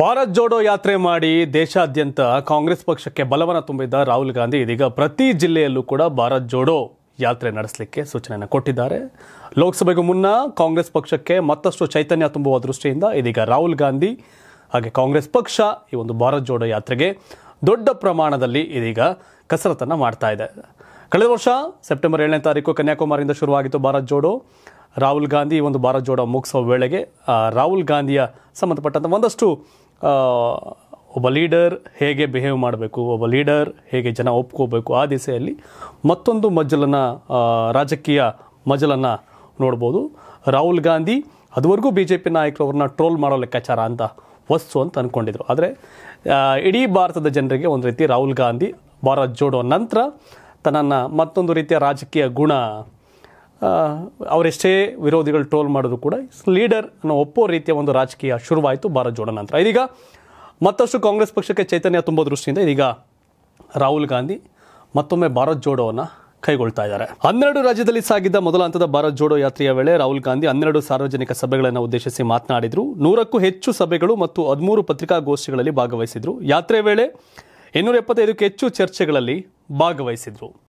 ಭಾರತ್ ಜೋಡೋ ಯಾತ್ರೆ ಮಾಡಿ ದೇಶಾದ್ಯಂತ ಕಾಂಗ್ರೆಸ್ ಪಕ್ಷಕ್ಕೆ ಬಲವನ್ನು ತುಂಬಿದ್ದ ರಾಹುಲ್ ಗಾಂಧಿ ಇದೀಗ ಪ್ರತಿ ಜಿಲ್ಲೆಯಲ್ಲೂ ಕೂಡ ಭಾರತ್ ಜೋಡೋ ಯಾತ್ರೆ ನಡೆಸಲಿಕ್ಕೆ ಸೂಚನೆಯನ್ನು ಕೊಟ್ಟಿದ್ದಾರೆ ಲೋಕಸಭೆಗೂ ಮುನ್ನ ಕಾಂಗ್ರೆಸ್ ಪಕ್ಷಕ್ಕೆ ಮತ್ತಷ್ಟು ಚೈತನ್ಯ ತುಂಬುವ ದೃಷ್ಟಿಯಿಂದ ಇದೀಗ ರಾಹುಲ್ ಗಾಂಧಿ ಹಾಗೆ ಕಾಂಗ್ರೆಸ್ ಪಕ್ಷ ಈ ಒಂದು ಭಾರತ್ ಜೋಡೋ ಯಾತ್ರೆಗೆ ದೊಡ್ಡ ಪ್ರಮಾಣದಲ್ಲಿ ಇದೀಗ ಕಸರತ್ತನ್ನು ಮಾಡ್ತಾ ಇದೆ ಕಳೆದ ವರ್ಷ ಸೆಪ್ಟೆಂಬರ್ ಏಳನೇ ತಾರೀಕು ಕನ್ಯಾಕುಮಾರಿಯಿಂದ ಶುರುವಾಗಿತ್ತು ಭಾರತ್ ಜೋಡೋ ರಾಹುಲ್ ಗಾಂಧಿ ಈ ಒಂದು ಭಾರತ್ ಜೋಡೋ ಮುಗಿಸುವ ವೇಳೆಗೆ ರಾಹುಲ್ ಗಾಂಧಿಯ ಸಂಬಂಧಪಟ್ಟಂಥ ಒಂದಷ್ಟು ಒಬ್ಬ ಲೀಡರ್ ಹೇಗೆ ಬಿಹೇವ್ ಮಾಡಬೇಕು ಒಬ್ಬ ಲೀಡರ್ ಹೇಗೆ ಜನ ಒಪ್ಕೋಬೇಕು ಆ ದಿಸೆಯಲ್ಲಿ ಮತ್ತೊಂದು ಮಜಲನ್ನು ರಾಜಕೀಯ ಮಜಲನ್ನು ನೋಡ್ಬೋದು ರಾಹುಲ್ ಗಾಂಧಿ ಅದುವರೆಗೂ ಬಿ ಜೆ ಪಿ ನಾಯಕರು ಅವ್ರನ್ನ ಟ್ರೋಲ್ ಮಾಡೋ ಲೆಕ್ಕಾಚಾರ ಅಂತ ವಸ್ತು ಅಂತ ಅಂದ್ಕೊಂಡಿದ್ರು ಆದರೆ ಇಡೀ ಭಾರತದ ಜನರಿಗೆ ಒಂದು ರೀತಿ ರಾಹುಲ್ ಗಾಂಧಿ ಭಾರತ್ ಜೋಡೋ ನಂತರ ತನ್ನನ್ನು ಮತ್ತೊಂದು ರೀತಿಯ ರಾಜಕೀಯ ಗುಣ ಅವರೆಷ್ಟೇ ವಿರೋಧಿಗಳು ಟ್ರೋಲ್ ಮಾಡಿದ್ರು ಕೂಡ ಲೀಡರ್ ಅನ್ನೋ ಒಪ್ಪೋ ರೀತಿಯ ಒಂದು ರಾಜಕೀಯ ಶುರುವಾಯಿತು ಭಾರತ್ ಜೋಡೋ ನಂತರ ಇದೀಗ ಮತ್ತಷ್ಟು ಕಾಂಗ್ರೆಸ್ ಪಕ್ಷಕ್ಕೆ ಚೈತನ್ಯ ತುಂಬೋ ದೃಷ್ಟಿಯಿಂದ ಇದೀಗ ರಾಹುಲ್ ಗಾಂಧಿ ಮತ್ತೊಮ್ಮೆ ಭಾರತ್ ಜೋಡೋವನ್ನು ಕೈಗೊಳ್ತಾ ಇದ್ದಾರೆ ಹನ್ನೆರಡು ರಾಜ್ಯದಲ್ಲಿ ಸಾಗಿದ್ದ ಮೊದಲ ಹಂತದ ಭಾರತ್ ಜೋಡೋ ಯಾತ್ರೆಯ ವೇಳೆ ರಾಹುಲ್ ಗಾಂಧಿ ಹನ್ನೆರಡು ಸಾರ್ವಜನಿಕ ಸಭೆಗಳನ್ನು ಉದ್ದೇಶಿಸಿ ಮಾತನಾಡಿದರು ನೂರಕ್ಕೂ ಹೆಚ್ಚು ಸಭೆಗಳು ಮತ್ತು ಹದಿಮೂರು ಪತ್ರಿಕಾಗೋಷ್ಠಿಗಳಲ್ಲಿ ಭಾಗವಹಿಸಿದ್ರು ಯಾತ್ರೆ ವೇಳೆ ಇನ್ನೂರ ಎಪ್ಪತ್ತೈದಕ್ಕೂ ಹೆಚ್ಚು ಚರ್ಚೆಗಳಲ್ಲಿ ಭಾಗವಹಿಸಿದ್ರು